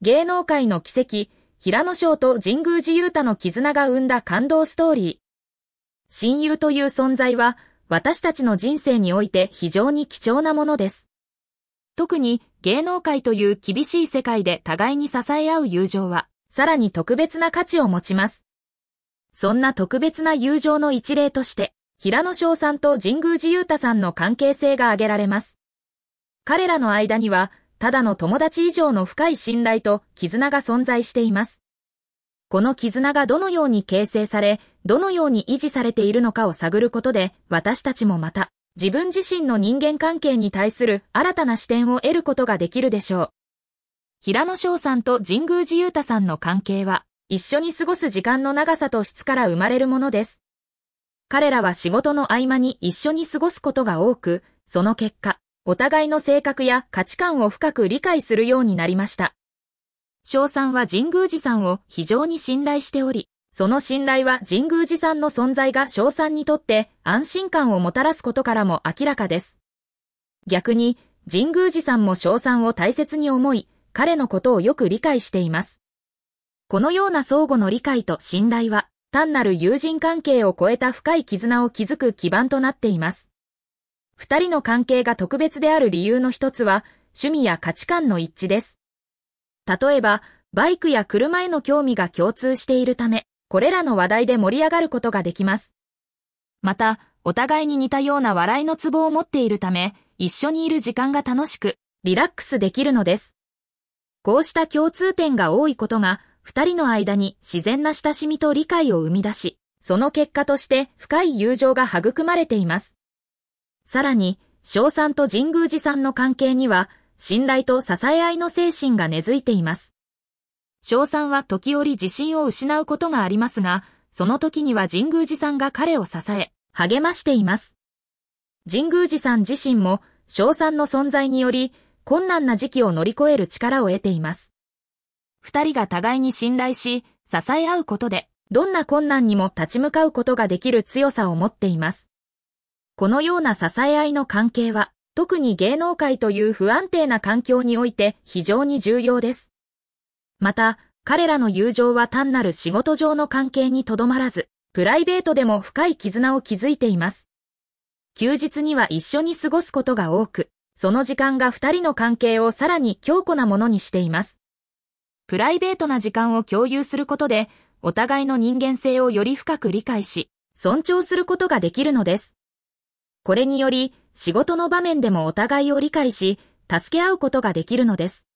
芸能界の奇跡、平野翔と神宮寺雄太の絆が生んだ感動ストーリー。親友という存在は、私たちの人生において非常に貴重なものです。特に芸能界という厳しい世界で互いに支え合う友情は、さらに特別な価値を持ちます。そんな特別な友情の一例として、平野翔さんと神宮寺雄太さんの関係性が挙げられます。彼らの間には、ただの友達以上の深い信頼と絆が存在しています。この絆がどのように形成され、どのように維持されているのかを探ることで、私たちもまた、自分自身の人間関係に対する新たな視点を得ることができるでしょう。平野翔さんと神宮寺勇太さんの関係は、一緒に過ごす時間の長さと質から生まれるものです。彼らは仕事の合間に一緒に過ごすことが多く、その結果、お互いの性格や価値観を深く理解するようになりました。翔さんは神宮寺さんを非常に信頼しており、その信頼は神宮寺さんの存在が翔さんにとって安心感をもたらすことからも明らかです。逆に、神宮寺さんも翔さんを大切に思い、彼のことをよく理解しています。このような相互の理解と信頼は、単なる友人関係を超えた深い絆を築く基盤となっています。二人の関係が特別である理由の一つは、趣味や価値観の一致です。例えば、バイクや車への興味が共通しているため、これらの話題で盛り上がることができます。また、お互いに似たような笑いのツボを持っているため、一緒にいる時間が楽しく、リラックスできるのです。こうした共通点が多いことが、二人の間に自然な親しみと理解を生み出し、その結果として深い友情が育まれています。さらに、賞賛と神宮寺さんの関係には、信頼と支え合いの精神が根付いています。賞賛は時折自信を失うことがありますが、その時には神宮寺さんが彼を支え、励ましています。神宮寺さん自身も、賞賛の存在により、困難な時期を乗り越える力を得ています。二人が互いに信頼し、支え合うことで、どんな困難にも立ち向かうことができる強さを持っています。このような支え合いの関係は、特に芸能界という不安定な環境において非常に重要です。また、彼らの友情は単なる仕事上の関係にとどまらず、プライベートでも深い絆を築いています。休日には一緒に過ごすことが多く、その時間が二人の関係をさらに強固なものにしています。プライベートな時間を共有することで、お互いの人間性をより深く理解し、尊重することができるのです。これにより、仕事の場面でもお互いを理解し、助け合うことができるのです。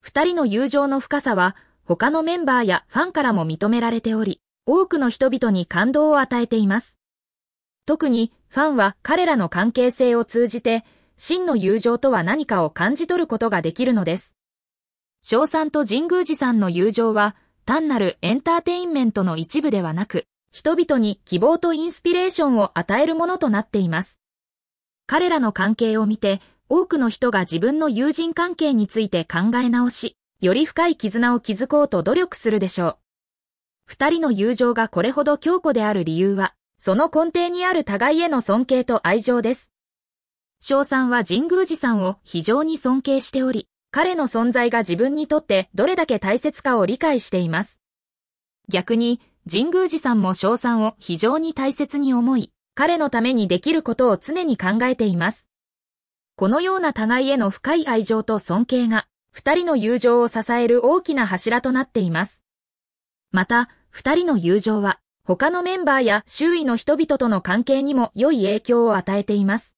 二人の友情の深さは、他のメンバーやファンからも認められており、多くの人々に感動を与えています。特に、ファンは彼らの関係性を通じて、真の友情とは何かを感じ取ることができるのです。翔さんと神宮寺さんの友情は、単なるエンターテインメントの一部ではなく、人々に希望とインスピレーションを与えるものとなっています。彼らの関係を見て、多くの人が自分の友人関係について考え直し、より深い絆を築こうと努力するでしょう。二人の友情がこれほど強固である理由は、その根底にある互いへの尊敬と愛情です。翔さんは神宮寺さんを非常に尊敬しており、彼の存在が自分にとってどれだけ大切かを理解しています。逆に、神宮寺さんも賞賛を非常に大切に思い、彼のためにできることを常に考えています。このような互いへの深い愛情と尊敬が、二人の友情を支える大きな柱となっています。また、二人の友情は、他のメンバーや周囲の人々との関係にも良い影響を与えています。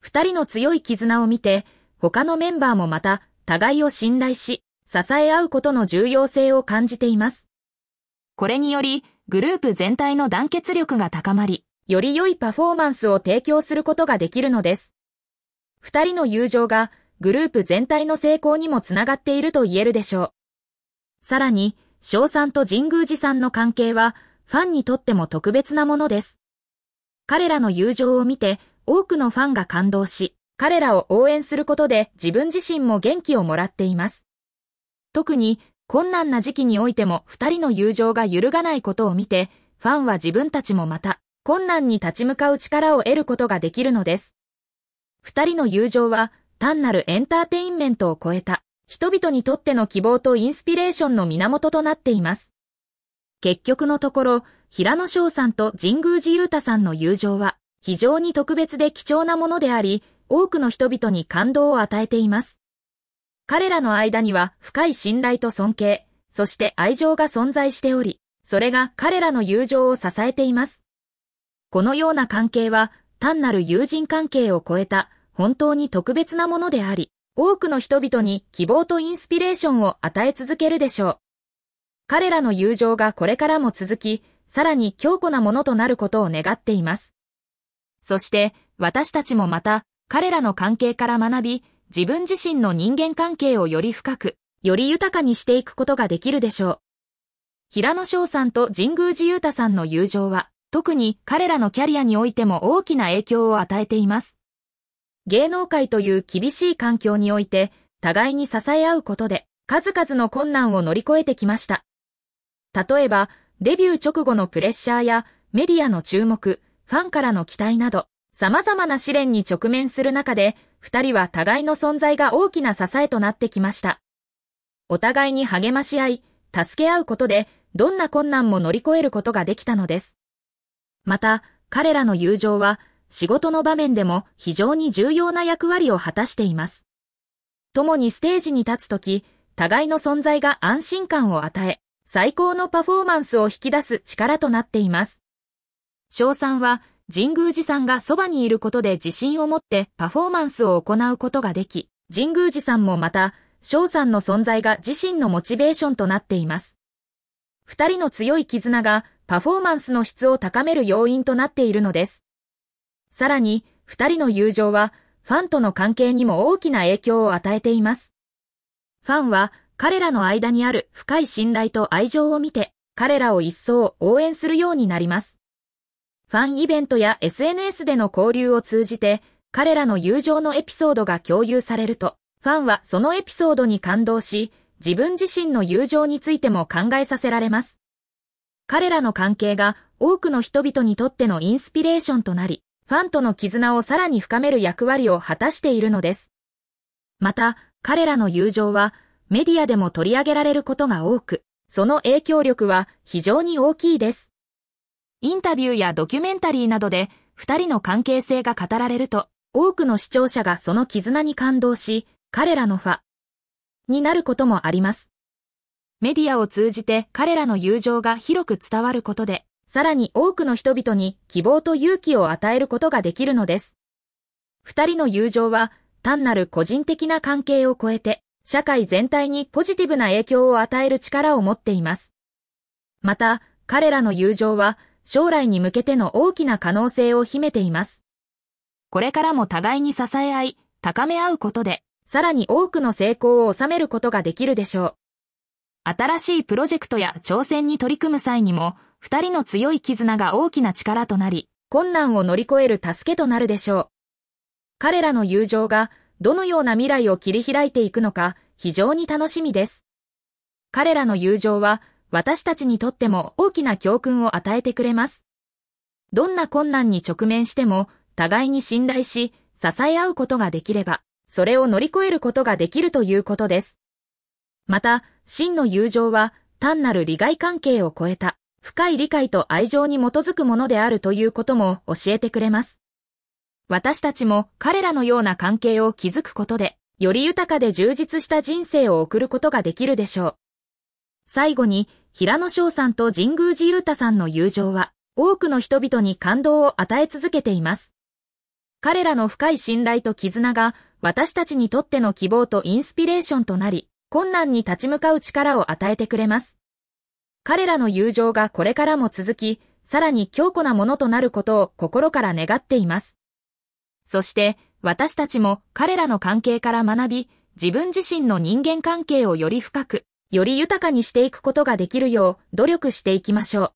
二人の強い絆を見て、他のメンバーもまた、互いを信頼し、支え合うことの重要性を感じています。これにより、グループ全体の団結力が高まり、より良いパフォーマンスを提供することができるのです。二人の友情が、グループ全体の成功にもつながっていると言えるでしょう。さらに、翔さんと神宮寺さんの関係は、ファンにとっても特別なものです。彼らの友情を見て、多くのファンが感動し、彼らを応援することで自分自身も元気をもらっています。特に困難な時期においても二人の友情が揺るがないことを見て、ファンは自分たちもまた、困難に立ち向かう力を得ることができるのです。二人の友情は、単なるエンターテインメントを超えた、人々にとっての希望とインスピレーションの源となっています。結局のところ、平野翔さんと神宮寺勇太さんの友情は、非常に特別で貴重なものであり、多くの人々に感動を与えています。彼らの間には深い信頼と尊敬、そして愛情が存在しており、それが彼らの友情を支えています。このような関係は単なる友人関係を超えた本当に特別なものであり、多くの人々に希望とインスピレーションを与え続けるでしょう。彼らの友情がこれからも続き、さらに強固なものとなることを願っています。そして、私たちもまた、彼らの関係から学び、自分自身の人間関係をより深く、より豊かにしていくことができるでしょう。平野翔さんと神宮寺勇太さんの友情は、特に彼らのキャリアにおいても大きな影響を与えています。芸能界という厳しい環境において、互いに支え合うことで、数々の困難を乗り越えてきました。例えば、デビュー直後のプレッシャーや、メディアの注目、ファンからの期待など、様々な試練に直面する中で、二人は互いの存在が大きな支えとなってきました。お互いに励まし合い、助け合うことで、どんな困難も乗り越えることができたのです。また、彼らの友情は、仕事の場面でも非常に重要な役割を果たしています。共にステージに立つとき、互いの存在が安心感を与え、最高のパフォーマンスを引き出す力となっています。翔さんは、神宮寺さんがそばにいることで自信を持ってパフォーマンスを行うことができ、神宮寺さんもまた、翔さんの存在が自身のモチベーションとなっています。二人の強い絆がパフォーマンスの質を高める要因となっているのです。さらに、二人の友情は、ファンとの関係にも大きな影響を与えています。ファンは、彼らの間にある深い信頼と愛情を見て、彼らを一層応援するようになります。ファンイベントや SNS での交流を通じて、彼らの友情のエピソードが共有されると、ファンはそのエピソードに感動し、自分自身の友情についても考えさせられます。彼らの関係が多くの人々にとってのインスピレーションとなり、ファンとの絆をさらに深める役割を果たしているのです。また、彼らの友情はメディアでも取り上げられることが多く、その影響力は非常に大きいです。インタビューやドキュメンタリーなどで二人の関係性が語られると、多くの視聴者がその絆に感動し、彼らのファになることもあります。メディアを通じて彼らの友情が広く伝わることで、さらに多くの人々に希望と勇気を与えることができるのです。二人の友情は単なる個人的な関係を超えて、社会全体にポジティブな影響を与える力を持っています。また、彼らの友情は、将来に向けての大きな可能性を秘めています。これからも互いに支え合い、高め合うことで、さらに多くの成功を収めることができるでしょう。新しいプロジェクトや挑戦に取り組む際にも、二人の強い絆が大きな力となり、困難を乗り越える助けとなるでしょう。彼らの友情が、どのような未来を切り開いていくのか、非常に楽しみです。彼らの友情は、私たちにとっても大きな教訓を与えてくれます。どんな困難に直面しても、互いに信頼し、支え合うことができれば、それを乗り越えることができるということです。また、真の友情は、単なる利害関係を超えた、深い理解と愛情に基づくものであるということも教えてくれます。私たちも彼らのような関係を築くことで、より豊かで充実した人生を送ることができるでしょう。最後に、平野翔さんと神宮寺勇太さんの友情は、多くの人々に感動を与え続けています。彼らの深い信頼と絆が、私たちにとっての希望とインスピレーションとなり、困難に立ち向かう力を与えてくれます。彼らの友情がこれからも続き、さらに強固なものとなることを心から願っています。そして、私たちも彼らの関係から学び、自分自身の人間関係をより深く、より豊かにしていくことができるよう努力していきましょう。